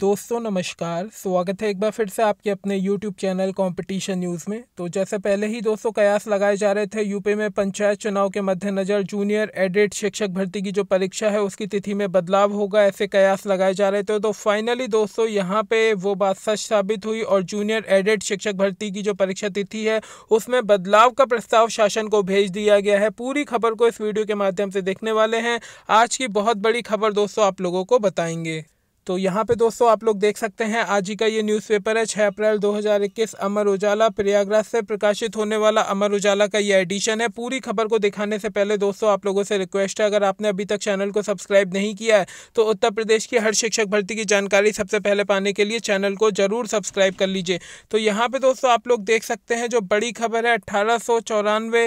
दोस्तों नमस्कार स्वागत है एक बार फिर से आपके अपने यूट्यूब चैनल कंपटीशन न्यूज़ में तो जैसे पहले ही दोस्तों कयास लगाए जा रहे थे यूपी में पंचायत चुनाव के मद्देनज़र जूनियर एडिट शिक्षक भर्ती की जो परीक्षा है उसकी तिथि में बदलाव होगा ऐसे कयास लगाए जा रहे थे तो फाइनली दोस्तों यहाँ पे वो बात सच साबित हुई और जूनियर एडिट शिक्षक भर्ती की जो परीक्षा तिथि है उसमें बदलाव का प्रस्ताव शासन को भेज दिया गया है पूरी खबर को इस वीडियो के माध्यम से देखने वाले हैं आज की बहुत बड़ी खबर दोस्तों आप लोगों को बताएंगे तो यहाँ पे दोस्तों आप लोग देख सकते हैं आज ही का ये न्यूज़पेपर है 6 अप्रैल 2021 अमर उजाला प्रयागराज से प्रकाशित होने वाला अमर उजाला का ये एडिशन है पूरी खबर को दिखाने से पहले दोस्तों आप लोगों से रिक्वेस्ट है अगर आपने अभी तक चैनल को सब्सक्राइब नहीं किया है तो उत्तर प्रदेश की हर शिक्षक भर्ती की जानकारी सबसे पहले पाने के लिए चैनल को ज़रूर सब्सक्राइब कर लीजिए तो यहाँ पर दोस्तों आप लोग देख सकते हैं जो बड़ी खबर है अट्ठारह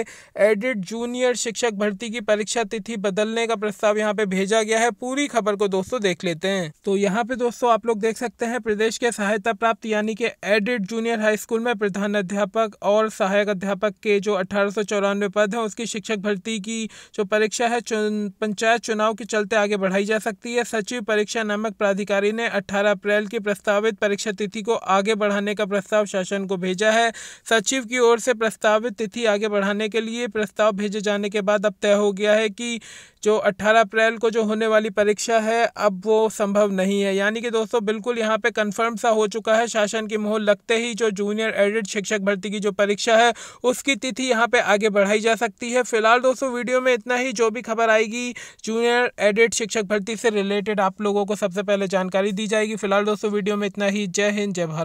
एडिड जूनियर शिक्षक भर्ती की परीक्षा तिथि बदलने का प्रस्ताव यहाँ पर भेजा गया है पूरी खबर को दोस्तों देख लेते हैं तो यहाँ पे दोस्तों आप लोग देख सकते हैं प्रदेश के सहायता प्राप्त यानी कि एडिड जूनियर हाई स्कूल में प्रधान अध्यापक और सहायक अध्यापक के जो अठारह पद हैं उसकी शिक्षक भर्ती की जो परीक्षा है चुन, पंचायत चुनाव के चलते आगे बढ़ाई जा सकती है सचिव परीक्षा नामक प्राधिकारी ने अठारह अप्रैल की प्रस्तावित परीक्षा तिथि को आगे बढ़ाने का प्रस्ताव शासन को भेजा है सचिव की ओर से प्रस्तावित तिथि आगे बढ़ाने के लिए प्रस्ताव भेजे जाने के बाद अब तय हो गया है कि जो 18 अप्रैल को जो होने वाली परीक्षा है अब वो संभव नहीं नहीं है यानी कि दोस्तों बिल्कुल यहाँ पे कंफर्म सा हो चुका है शासन की मोहर लगते ही जो जूनियर एडिड शिक्षक भर्ती की जो परीक्षा है उसकी तिथि यहाँ पे आगे बढ़ाई जा सकती है फिलहाल दोस्तों वीडियो में इतना ही जो भी खबर आएगी जूनियर एडिड शिक्षक भर्ती से रिलेटेड आप लोगों को सबसे पहले जानकारी दी जाएगी फिलहाल दोस्तों वीडियो में इतना ही जय हिंद जय भारत